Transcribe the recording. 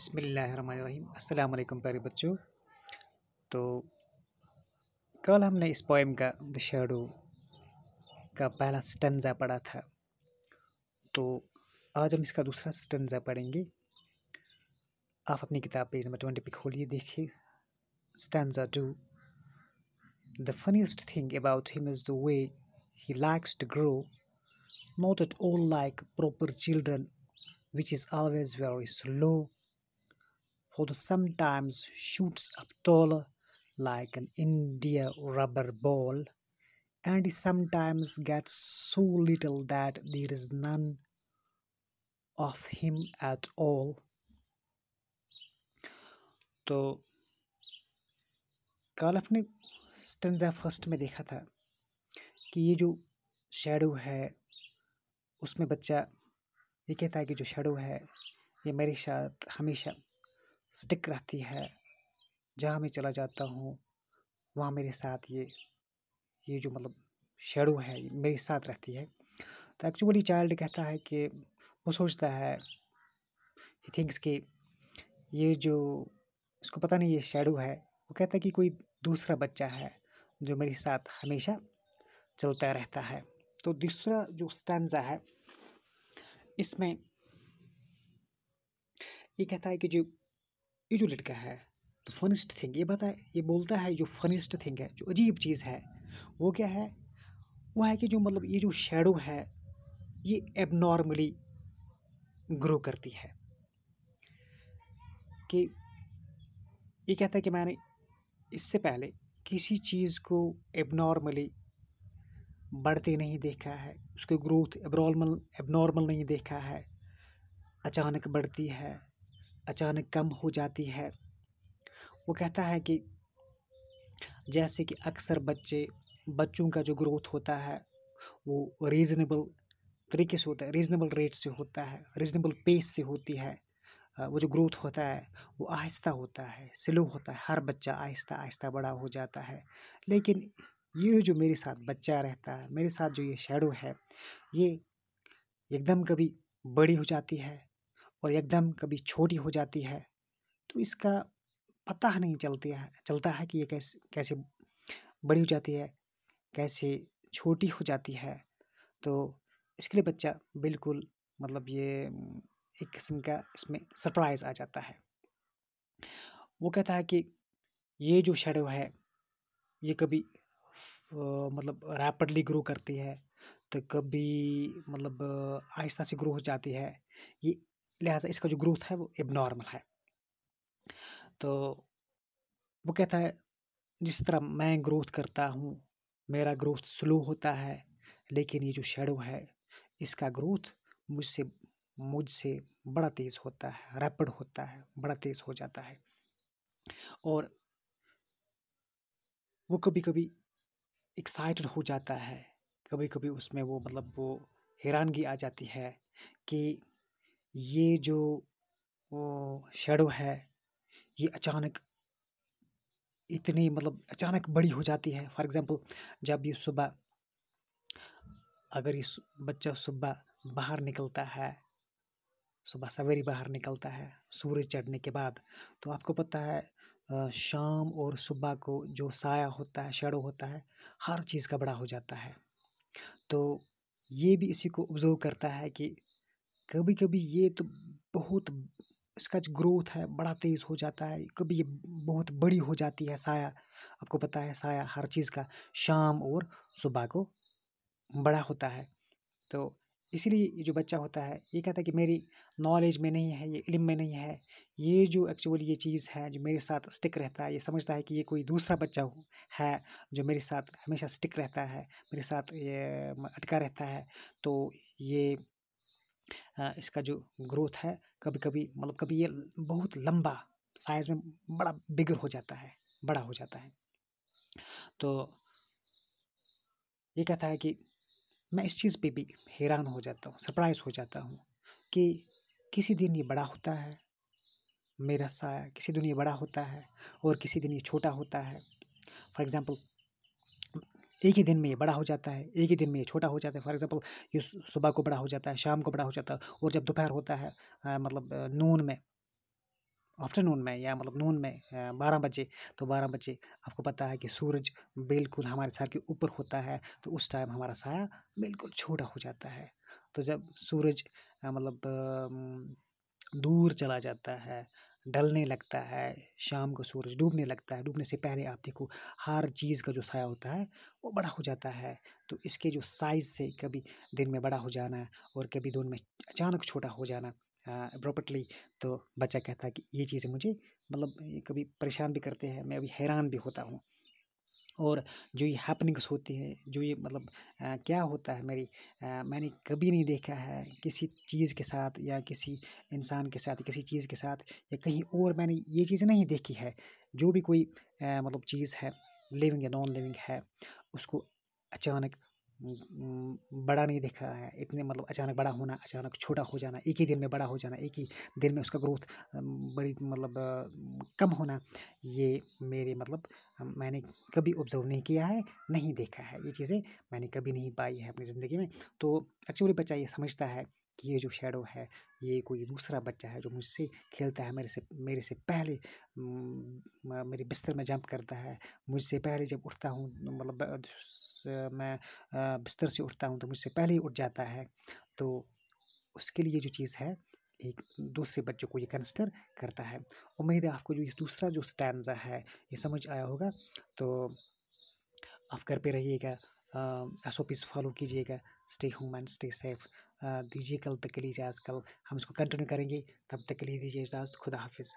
बसमीम अल्लाम प्यारे बच्चों तो कल हमने इस पोएम का द शेडो का पहला स्टंजा पढ़ा था तो आज हम इसका दूसरा स्टंजा पढ़ेंगे आप अपनी किताब पेज नंबर ट्वेंटी पे खोलिए देखिए stanza two the funniest thing about him is the way he likes to grow not at all like proper children which is always very slow Ford sometimes shoots up tall like an India rubber ball and sometimes gets so little that there is none of him at all. तो कल अपने stanza first में देखा था कि ये जो shadow है उसमें बच्चा ये कहता है कि जो शेडो है ये मेरे साथ हमेशा स्टिक रहती है जहाँ मैं चला जाता हूँ वहाँ मेरे साथ ये ये जो मतलब शेडो है मेरे साथ रहती है तो एक्चुअली चाइल्ड कहता है कि वो सोचता है ही थिंक्स कि ये जो इसको पता नहीं ये शेडो है वो कहता है कि कोई दूसरा बच्चा है जो मेरे साथ हमेशा चलता रहता है तो दूसरा जो स्टैंडा है इसमें ये कहता है कि जो ये जो लड़का है तो फनिस्ट थिंग ये बता ये बोलता है जो फनिस्ट थिंग है जो अजीब चीज़ है वो क्या है वो है कि जो मतलब ये जो शेडो है ये एबनॉर्मली ग्रो करती है कि ये कहता है कि मैंने इससे पहले किसी चीज़ को एबनॉर्मली बढ़ते नहीं देखा है उसकी ग्रोथ एबनॉर्मल एबनॉर्मल नहीं देखा है अचानक बढ़ती है अचानक कम हो जाती है वो कहता है कि जैसे कि अक्सर बच्चे बच्चों का जो ग्रोथ होता है वो रीज़नेबल तरीके से होता है रीज़नेबल रेट से होता है रीज़नेबल पेस से होती है वो जो ग्रोथ होता है वो आहिस्ता होता है स्लो होता है हर बच्चा आहिस्ता आहिस्ता बड़ा हो जाता है लेकिन ये जो मेरे साथ बच्चा रहता है मेरे साथ जो ये शेडो है ये एकदम कभी बड़ी हो जाती है और एकदम कभी छोटी हो जाती है तो इसका पता नहीं चलती है चलता है कि ये कैसे कैसे बड़ी हो जाती है कैसे छोटी हो जाती है तो इसके लिए बच्चा बिल्कुल मतलब ये एक किस्म का इसमें सरप्राइज़ आ जाता है वो कहता है कि ये जो शेडो है ये कभी मतलब रैपिडली ग्रो करती है तो कभी मतलब आहिस्ता से ग्रो हो जाती है ये लिहाजा इसका जो ग्रोथ है वो एब नॉर्मल है तो वो कहता है जिस तरह मैं ग्रोथ करता हूँ मेरा ग्रोथ स्लो होता है लेकिन ये जो शेडो है इसका ग्रोथ मुझसे मुझसे बड़ा तेज़ होता है रैपिड होता है बड़ा तेज़ हो जाता है और वो कभी कभी एक्साइटेड हो जाता है कभी कभी उसमें वो मतलब वो हैरानगी आ जाती है कि ये जो शेडो है ये अचानक इतनी मतलब अचानक बड़ी हो जाती है फॉर एग्ज़ाम्पल जब ये सुबह अगर ये बच्चा सुबह बाहर निकलता है सुबह सवेरे बाहर निकलता है सूरज चढ़ने के बाद तो आपको पता है शाम और सुबह को जो साया होता है शेडो होता है हर चीज़ का बड़ा हो जाता है तो ये भी इसी को ऑब्ज़र्व करता है कि कभी कभी ये तो बहुत इसका जो ग्रोथ है बड़ा तेज़ हो जाता है कभी ये बहुत बड़ी हो जाती है साया आपको पता है साया हर चीज़ का शाम और सुबह को बड़ा होता है तो इसीलिए ये जो बच्चा होता है ये कहता है कि मेरी नॉलेज में नहीं है ये इलम में नहीं है ये जो एक्चुअली ये चीज़ है जो मेरे साथ स्टिक रहता है ये समझता है कि ये कोई दूसरा बच्चा है जो मेरे साथ हमेशा स्टिक रहता है मेरे साथ ये अटका रहता है तो ये इसका जो ग्रोथ है कभी कभी मतलब कभी ये बहुत लंबा साइज़ में बड़ा बिगर हो जाता है बड़ा हो जाता है तो ये कहता है कि मैं इस चीज़ पे भी हैरान हो जाता हूँ सरप्राइज़ हो जाता हूँ कि किसी दिन ये बड़ा होता है मेरा सा किसी दिन ये बड़ा होता है और किसी दिन ये छोटा होता है फॉर एग्ज़ाम्पल एक ही दिन में ये बड़ा हो जाता है एक ही दिन में ये छोटा हो जाता है फॉर एग्जांपल ये सुबह को बड़ा हो जाता है शाम को बड़ा हो जाता है और जब दोपहर होता है आ, मतलब नून में आफ्टरनून में या मतलब नून में बारह बजे तो बारह बजे आपको पता है कि सूरज बिल्कुल हमारे सर के ऊपर होता है तो उस टाइम हमारा साया बिल्कुल छोटा हो जाता है तो जब सूरज मतलब दूर चला जाता है डलने लगता है शाम को सूरज डूबने लगता है डूबने से पहले आप देखो हर चीज़ का जो साया होता है वो बड़ा हो जाता है तो इसके जो साइज़ से कभी दिन में बड़ा हो जाना और कभी दोनों में अचानक छोटा हो जाना प्रॉपर्टली तो बच्चा कहता है कि ये चीज़ें मुझे मतलब कभी परेशान भी करते हैं मैं अभी हैरान भी होता हूँ और जो ये हैपनिंग्स होती है जो ये मतलब आ, क्या होता है मेरी आ, मैंने कभी नहीं देखा है किसी चीज़ के साथ या किसी इंसान के साथ किसी चीज़ के साथ या कहीं और मैंने ये चीज़ नहीं देखी है जो भी कोई आ, मतलब चीज़ है लिविंग या नॉन लिविंग है उसको अचानक बड़ा नहीं देखा है इतने मतलब अचानक बड़ा होना अचानक छोटा हो जाना एक ही दिन में बड़ा हो जाना एक ही दिन में उसका ग्रोथ बड़ी मतलब कम होना ये मेरे मतलब मैंने कभी ऑब्जर्व नहीं किया है नहीं देखा है ये चीज़ें मैंने कभी नहीं पाई है अपनी ज़िंदगी में तो एक्चुअली बच्चा ये समझता है कि ये जो शेडो है ये कोई दूसरा बच्चा है जो मुझसे खेलता है मेरे से मेरे से पहले मेरे बिस्तर में जंप करता है मुझसे पहले जब उठता हूँ मतलब मैं बिस्तर से उठता हूँ तो मुझसे पहले ही उठ जाता है तो उसके लिए जो चीज़ है एक दूसरे बच्चों को ये कंसिडर करता है उम्मीद है आपको जो दूसरा जो स्टैंडा है ये समझ आया होगा तो आप घर पे रहिएगा एस ओ पीज़ फॉलो कीजिएगा स्टे एंड स्टे सेफ दीजिए कल तक के लिए इजाज़ कल हम इसको कंटिन्यू करेंगे तब तक के लिए दीजिए इजाज़त खुदा हाफिज़